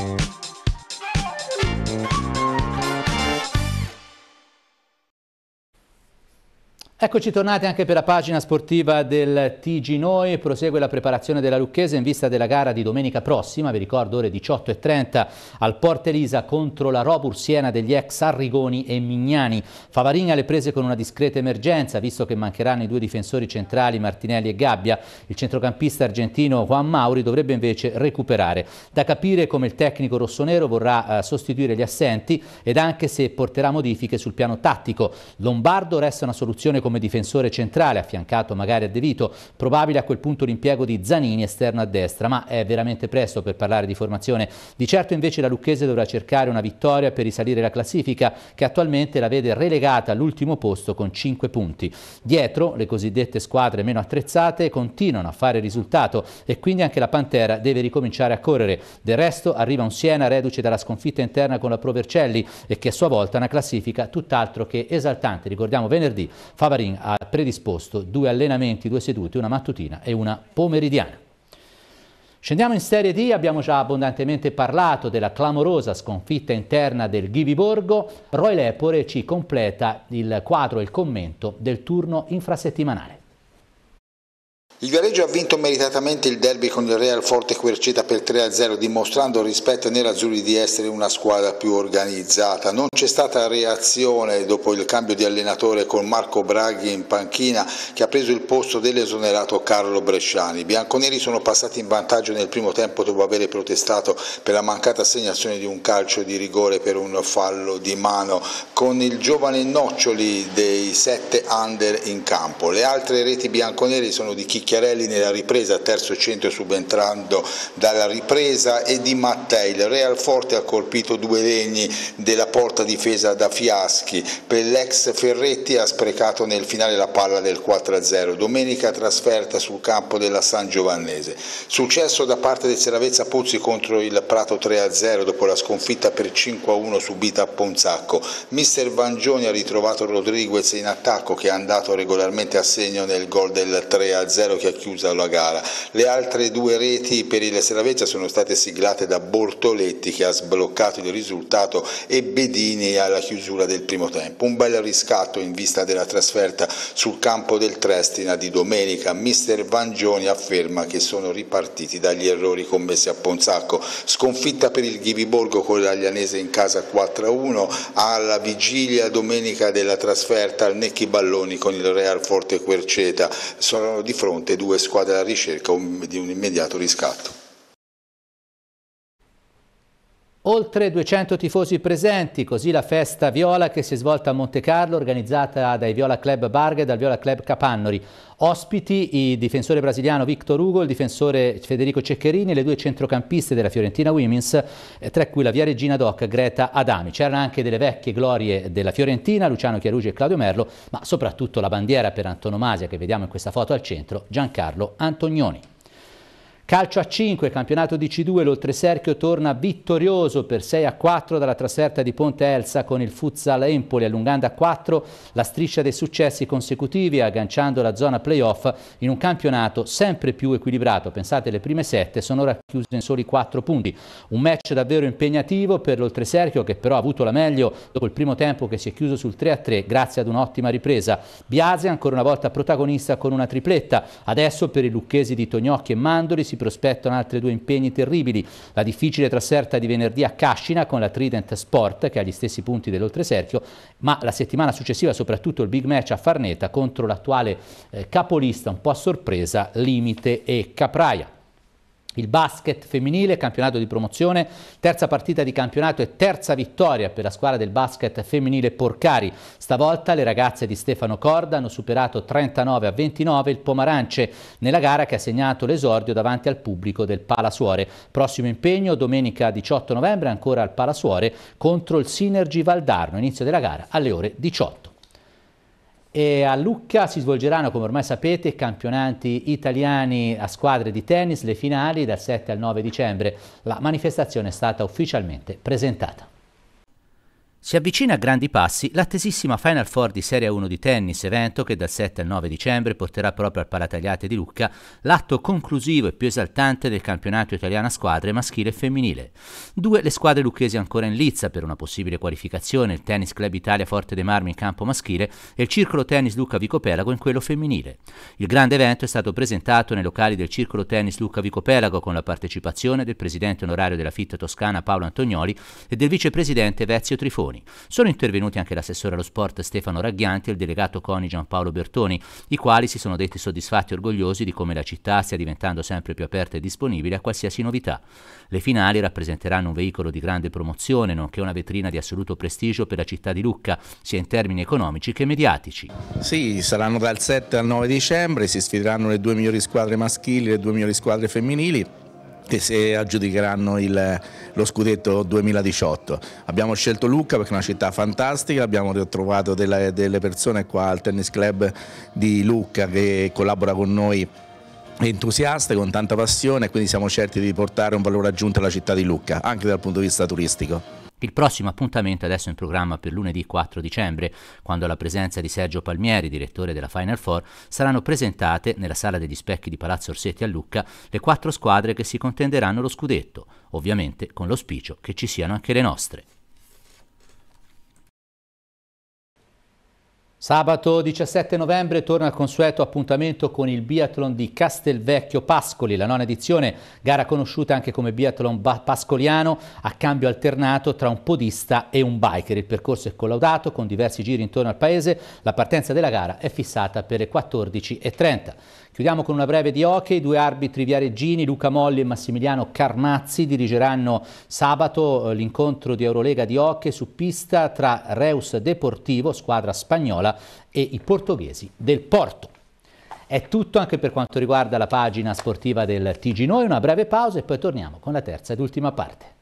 you. Eccoci tornati anche per la pagina sportiva del TG Noi, prosegue la preparazione della Lucchese in vista della gara di domenica prossima, vi ricordo ore 18.30 al Porte Elisa contro la Robur Siena degli ex Arrigoni e Mignani. Favarini alle prese con una discreta emergenza, visto che mancheranno i due difensori centrali Martinelli e Gabbia. Il centrocampista argentino Juan Mauri dovrebbe invece recuperare. Da capire come il tecnico rossonero vorrà eh, sostituire gli assenti ed anche se porterà modifiche sul piano tattico. Lombardo resta una soluzione completa come difensore centrale, affiancato magari a De Vito, probabile a quel punto l'impiego di Zanini esterno a destra, ma è veramente presto per parlare di formazione. Di certo invece la Lucchese dovrà cercare una vittoria per risalire la classifica, che attualmente la vede relegata all'ultimo posto con 5 punti. Dietro le cosiddette squadre meno attrezzate continuano a fare risultato e quindi anche la Pantera deve ricominciare a correre. Del resto arriva un Siena reduce dalla sconfitta interna con la Provercelli e che a sua volta è una classifica tutt'altro che esaltante. Ricordiamo venerdì Favari Marin ha predisposto due allenamenti, due sedute, una mattutina e una pomeridiana. Scendiamo in Serie D, abbiamo già abbondantemente parlato della clamorosa sconfitta interna del Ghiviborgo. Roy Lepore ci completa il quadro e il commento del turno infrasettimanale. Il Viareggio ha vinto meritatamente il derby con il Real Forte Querceta per 3-0 dimostrando rispetto ai nerazzurri di essere una squadra più organizzata. Non c'è stata reazione dopo il cambio di allenatore con Marco Braghi in panchina che ha preso il posto dell'esonerato Carlo Bresciani. I bianconeri sono passati in vantaggio nel primo tempo dopo aver protestato per la mancata assegnazione di un calcio di rigore per un fallo di mano con il giovane Noccioli dei sette under in campo. Le altre reti bianconeri sono di chi Chiarelli nella ripresa, terzo centro subentrando dalla ripresa e di Mattei. Il Real Forte ha colpito due legni della porta difesa da Fiaschi, per l'ex Ferretti ha sprecato nel finale la palla del 4-0, domenica trasferta sul campo della San Giovannese. Successo da parte del Seravezza Pozzi contro il Prato 3-0 dopo la sconfitta per 5-1 subita a Ponzacco. Mister Vangioni ha ritrovato Rodriguez in attacco che è andato regolarmente a segno nel gol del 3-0 che ha chiuso la gara. Le altre due reti per il Seravezza sono state siglate da Bortoletti che ha sbloccato il risultato e Bedini alla chiusura del primo tempo. Un bel riscatto in vista della trasferta sul campo del Trestina di domenica. Mister Vangioni afferma che sono ripartiti dagli errori commessi a Ponzacco. Sconfitta per il Ghibiborgo con l'Aglianese in casa 4-1 alla vigilia domenica della trasferta al Necchi Balloni con il Real Forte Querceta. Sono di fronte tutte e due squadre alla ricerca di un immediato riscatto. Oltre 200 tifosi presenti, così la festa viola che si è svolta a Monte Carlo, organizzata dai Viola Club Barga e dal Viola Club Capannori. Ospiti il difensore brasiliano Victor Hugo, il difensore Federico Ceccherini e le due centrocampiste della Fiorentina Women's, eh, tra cui la via Regina Doc Greta Adami. C'erano anche delle vecchie glorie della Fiorentina, Luciano Chiarugi e Claudio Merlo, ma soprattutto la bandiera per antonomasia che vediamo in questa foto al centro, Giancarlo Antonioni. Calcio a 5, campionato di C2, l'Oltreserchio torna vittorioso per 6 a 4 dalla trasferta di Ponte Elsa con il Futsal Empoli, allungando a 4 la striscia dei successi consecutivi e agganciando la zona playoff in un campionato sempre più equilibrato. Pensate, le prime 7 sono racchiuse in soli 4 punti. Un match davvero impegnativo per l'Oltreserchio che però ha avuto la meglio dopo il primo tempo che si è chiuso sul 3 a 3 grazie ad un'ottima ripresa. Biase ancora una volta protagonista con una tripletta. Adesso per i lucchesi di Tognocchi e Mandoli si prospettano altri due impegni terribili, la difficile trasferta di venerdì a Cascina con la Trident Sport che ha gli stessi punti dell'Oltreserchio, ma la settimana successiva soprattutto il big match a Farneta contro l'attuale eh, capolista un po' a sorpresa Limite e Capraia. Il basket femminile, campionato di promozione, terza partita di campionato e terza vittoria per la squadra del basket femminile Porcari. Stavolta le ragazze di Stefano Corda hanno superato 39 a 29 il Pomarance nella gara che ha segnato l'esordio davanti al pubblico del Palasuore. Prossimo impegno domenica 18 novembre ancora al Palasuore contro il Synergy Valdarno, inizio della gara alle ore 18. E a Lucca si svolgeranno, come ormai sapete, campionati italiani a squadre di tennis, le finali dal 7 al 9 dicembre. La manifestazione è stata ufficialmente presentata. Si avvicina a grandi passi l'attesissima Final Four di Serie 1 di tennis, evento che dal 7 al 9 dicembre porterà proprio al Palatagliate di Lucca l'atto conclusivo e più esaltante del campionato italiano a squadre maschile e femminile. Due le squadre lucchesi ancora in lizza per una possibile qualificazione, il Tennis Club Italia Forte dei Marmi in campo maschile e il Circolo Tennis Lucca Vicopelago in quello femminile. Il grande evento è stato presentato nei locali del Circolo Tennis Lucca Vicopelago con la partecipazione del presidente onorario della FIT Toscana Paolo Antonioli e del vicepresidente Vezio Trifoni. Bertoni. Sono intervenuti anche l'assessore allo sport Stefano Ragghianti e il delegato CONI Giampaolo Bertoni, i quali si sono detti soddisfatti e orgogliosi di come la città stia diventando sempre più aperta e disponibile a qualsiasi novità. Le finali rappresenteranno un veicolo di grande promozione, nonché una vetrina di assoluto prestigio per la città di Lucca, sia in termini economici che mediatici. Sì, saranno dal 7 al 9 dicembre, si sfideranno le due migliori squadre maschili e le due migliori squadre femminili che se aggiudicheranno il, lo scudetto 2018. Abbiamo scelto Lucca perché è una città fantastica, abbiamo trovato delle, delle persone qua al tennis club di Lucca che collabora con noi entusiaste, con tanta passione quindi siamo certi di portare un valore aggiunto alla città di Lucca, anche dal punto di vista turistico. Il prossimo appuntamento è adesso in programma per lunedì 4 dicembre, quando alla presenza di Sergio Palmieri, direttore della Final Four, saranno presentate, nella sala degli specchi di Palazzo Orsetti a Lucca, le quattro squadre che si contenderanno lo scudetto, ovviamente con l'ospicio che ci siano anche le nostre. Sabato 17 novembre torna al consueto appuntamento con il biathlon di Castelvecchio Pascoli, la nona edizione, gara conosciuta anche come biathlon pascoliano a cambio alternato tra un podista e un biker. Il percorso è collaudato con diversi giri intorno al paese, la partenza della gara è fissata per le 14.30. Chiudiamo con una breve di hockey, due arbitri viareggini, Luca Molli e Massimiliano Carmazzi dirigeranno sabato eh, l'incontro di Eurolega di hockey su pista tra Reus Deportivo, squadra spagnola, e i portoghesi del Porto. È tutto anche per quanto riguarda la pagina sportiva del TG Noi, una breve pausa e poi torniamo con la terza ed ultima parte.